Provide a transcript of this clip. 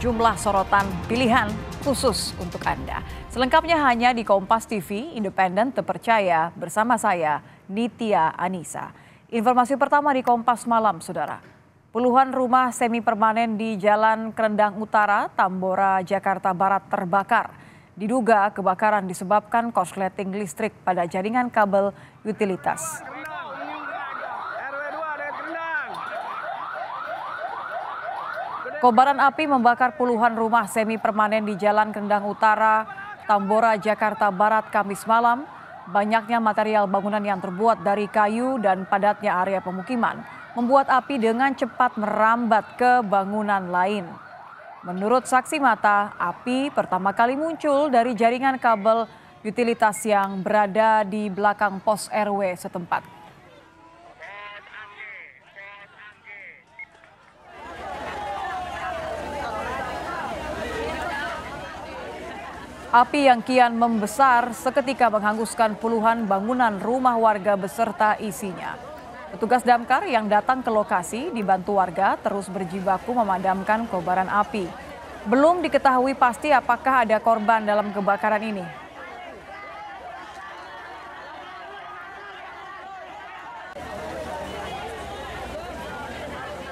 jumlah sorotan pilihan khusus untuk Anda. Selengkapnya hanya di Kompas TV, independen, terpercaya, bersama saya, Nitya Anisa Informasi pertama di Kompas Malam, Saudara. Puluhan rumah semi permanen di Jalan Kerendang Utara, Tambora, Jakarta Barat terbakar. Diduga kebakaran disebabkan korsleting listrik pada jaringan kabel utilitas. Kobaran api membakar puluhan rumah semi permanen di Jalan Kendang Utara, Tambora, Jakarta Barat, Kamis malam. Banyaknya material bangunan yang terbuat dari kayu dan padatnya area pemukiman membuat api dengan cepat merambat ke bangunan lain. Menurut saksi mata, api pertama kali muncul dari jaringan kabel utilitas yang berada di belakang pos RW setempat. Api yang kian membesar seketika menghanguskan puluhan bangunan rumah warga beserta isinya. Petugas damkar yang datang ke lokasi dibantu warga terus berjibaku memadamkan kobaran api. Belum diketahui pasti apakah ada korban dalam kebakaran ini.